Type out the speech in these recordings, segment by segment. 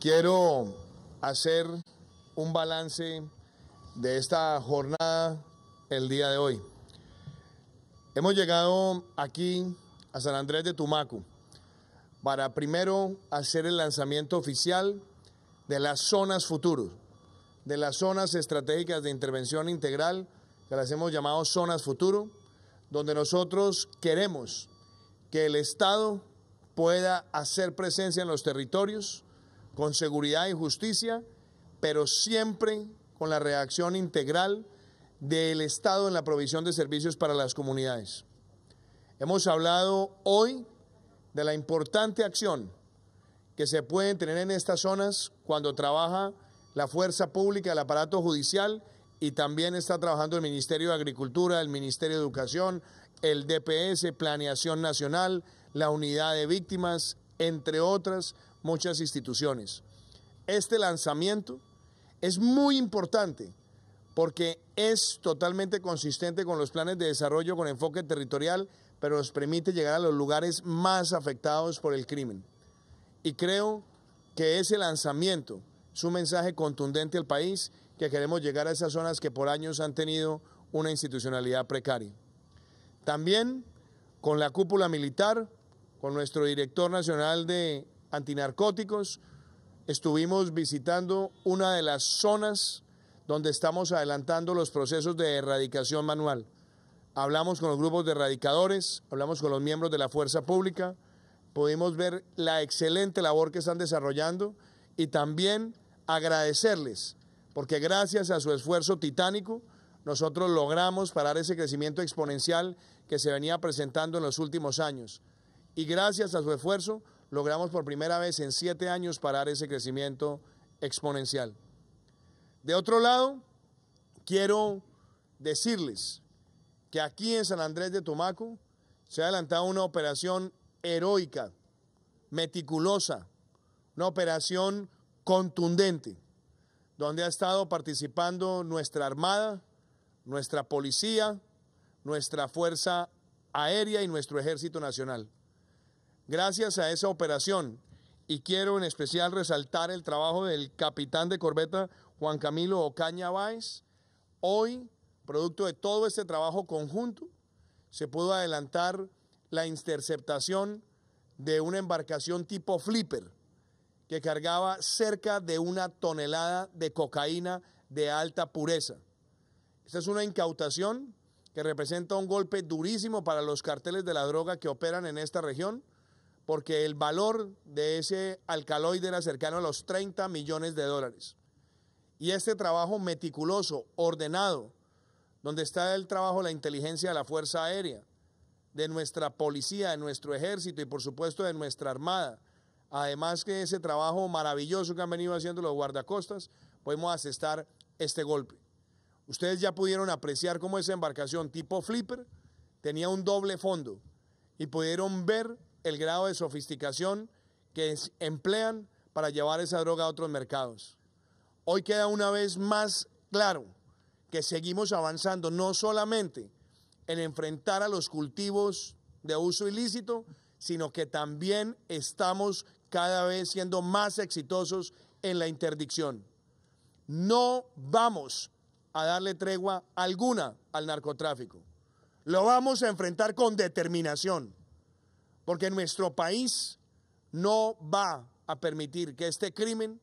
Quiero hacer un balance de esta jornada el día de hoy. Hemos llegado aquí a San Andrés de Tumaco para primero hacer el lanzamiento oficial de las zonas futuros, de las zonas estratégicas de intervención integral, que las hemos llamado zonas futuro, donde nosotros queremos que el Estado pueda hacer presencia en los territorios, con seguridad y justicia, pero siempre con la reacción integral del Estado en la provisión de servicios para las comunidades. Hemos hablado hoy de la importante acción que se puede tener en estas zonas cuando trabaja la fuerza pública, el aparato judicial y también está trabajando el Ministerio de Agricultura, el Ministerio de Educación, el DPS, Planeación Nacional, la Unidad de Víctimas, entre otras muchas instituciones. Este lanzamiento es muy importante porque es totalmente consistente con los planes de desarrollo con enfoque territorial, pero nos permite llegar a los lugares más afectados por el crimen. Y creo que ese lanzamiento es un mensaje contundente al país que queremos llegar a esas zonas que por años han tenido una institucionalidad precaria. También con la cúpula militar, con nuestro director nacional de antinarcóticos. Estuvimos visitando una de las zonas donde estamos adelantando los procesos de erradicación manual. Hablamos con los grupos de erradicadores, hablamos con los miembros de la fuerza pública, pudimos ver la excelente labor que están desarrollando y también agradecerles, porque gracias a su esfuerzo titánico, nosotros logramos parar ese crecimiento exponencial que se venía presentando en los últimos años. Y gracias a su esfuerzo, logramos por primera vez en siete años parar ese crecimiento exponencial. De otro lado, quiero decirles que aquí en San Andrés de Tomaco se ha adelantado una operación heroica, meticulosa, una operación contundente, donde ha estado participando nuestra Armada, nuestra Policía, nuestra Fuerza Aérea y nuestro Ejército Nacional gracias a esa operación. Y quiero en especial resaltar el trabajo del capitán de corbeta Juan Camilo Ocaña Báez. Hoy, producto de todo este trabajo conjunto, se pudo adelantar la interceptación de una embarcación tipo flipper que cargaba cerca de una tonelada de cocaína de alta pureza. Esta es una incautación que representa un golpe durísimo para los carteles de la droga que operan en esta región porque el valor de ese alcaloide era cercano a los 30 millones de dólares. Y este trabajo meticuloso, ordenado, donde está el trabajo, la inteligencia de la Fuerza Aérea, de nuestra policía, de nuestro ejército y por supuesto de nuestra Armada. Además que ese trabajo maravilloso que han venido haciendo los guardacostas, podemos asestar este golpe. Ustedes ya pudieron apreciar cómo esa embarcación tipo flipper tenía un doble fondo y pudieron ver el grado de sofisticación que emplean para llevar esa droga a otros mercados. Hoy queda una vez más claro que seguimos avanzando no solamente en enfrentar a los cultivos de uso ilícito, sino que también estamos cada vez siendo más exitosos en la interdicción. No vamos a darle tregua alguna al narcotráfico. Lo vamos a enfrentar con determinación porque nuestro país no va a permitir que este crimen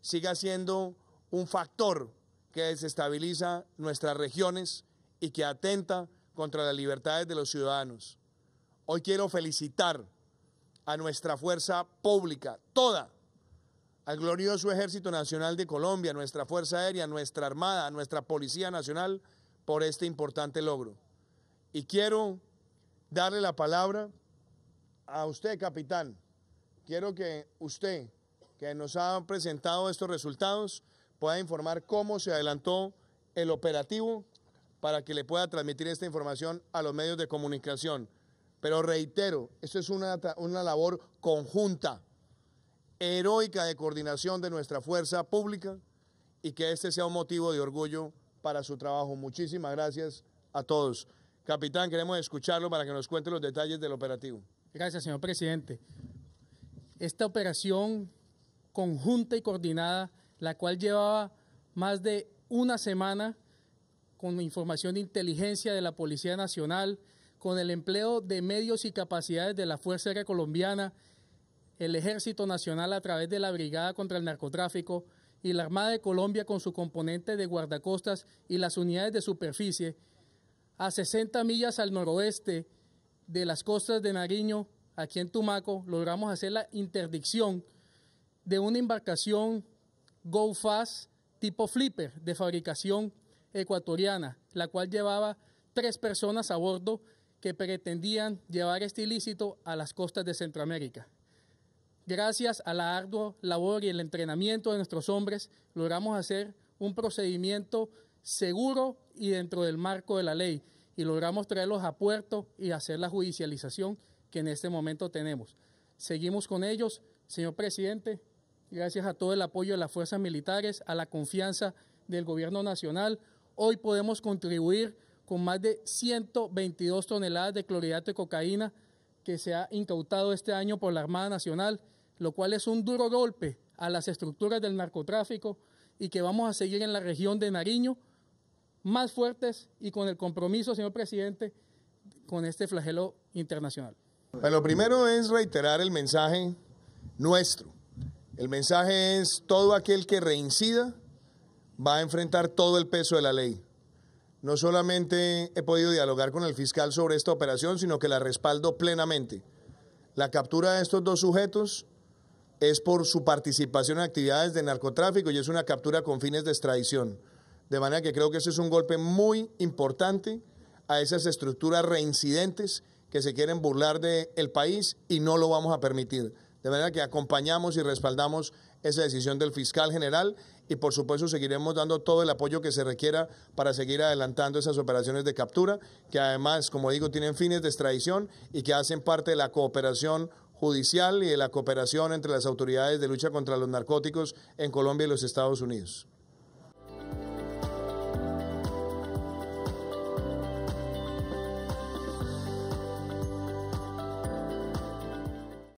siga siendo un factor que desestabiliza nuestras regiones y que atenta contra las libertades de los ciudadanos. Hoy quiero felicitar a nuestra fuerza pública, toda, al glorioso Ejército Nacional de Colombia, nuestra Fuerza Aérea, nuestra Armada, nuestra Policía Nacional, por este importante logro. Y quiero darle la palabra a usted, capitán, quiero que usted, que nos ha presentado estos resultados, pueda informar cómo se adelantó el operativo para que le pueda transmitir esta información a los medios de comunicación. Pero reitero, esto es una, una labor conjunta, heroica de coordinación de nuestra fuerza pública y que este sea un motivo de orgullo para su trabajo. Muchísimas gracias a todos. Capitán, queremos escucharlo para que nos cuente los detalles del operativo. Gracias, señor presidente. Esta operación conjunta y coordinada, la cual llevaba más de una semana con información de inteligencia de la Policía Nacional, con el empleo de medios y capacidades de la Fuerza Aérea Colombiana, el Ejército Nacional a través de la Brigada contra el Narcotráfico y la Armada de Colombia con su componente de guardacostas y las unidades de superficie, a 60 millas al noroeste de las costas de Nariño, aquí en Tumaco, logramos hacer la interdicción de una embarcación Go Fast tipo flipper de fabricación ecuatoriana, la cual llevaba tres personas a bordo que pretendían llevar este ilícito a las costas de Centroamérica. Gracias a la ardua labor y el entrenamiento de nuestros hombres, logramos hacer un procedimiento seguro y dentro del marco de la ley y logramos traerlos a puerto y hacer la judicialización que en este momento tenemos. Seguimos con ellos, señor presidente, gracias a todo el apoyo de las fuerzas militares, a la confianza del gobierno nacional. Hoy podemos contribuir con más de 122 toneladas de clorhidrato de cocaína que se ha incautado este año por la Armada Nacional, lo cual es un duro golpe a las estructuras del narcotráfico y que vamos a seguir en la región de Nariño más fuertes y con el compromiso, señor presidente, con este flagelo internacional. Pues lo primero es reiterar el mensaje nuestro. El mensaje es todo aquel que reincida va a enfrentar todo el peso de la ley. No solamente he podido dialogar con el fiscal sobre esta operación, sino que la respaldo plenamente. La captura de estos dos sujetos es por su participación en actividades de narcotráfico y es una captura con fines de extradición. De manera que creo que ese es un golpe muy importante a esas estructuras reincidentes que se quieren burlar del el país y no lo vamos a permitir. De manera que acompañamos y respaldamos esa decisión del fiscal general y por supuesto seguiremos dando todo el apoyo que se requiera para seguir adelantando esas operaciones de captura, que además, como digo, tienen fines de extradición y que hacen parte de la cooperación judicial y de la cooperación entre las autoridades de lucha contra los narcóticos en Colombia y los Estados Unidos.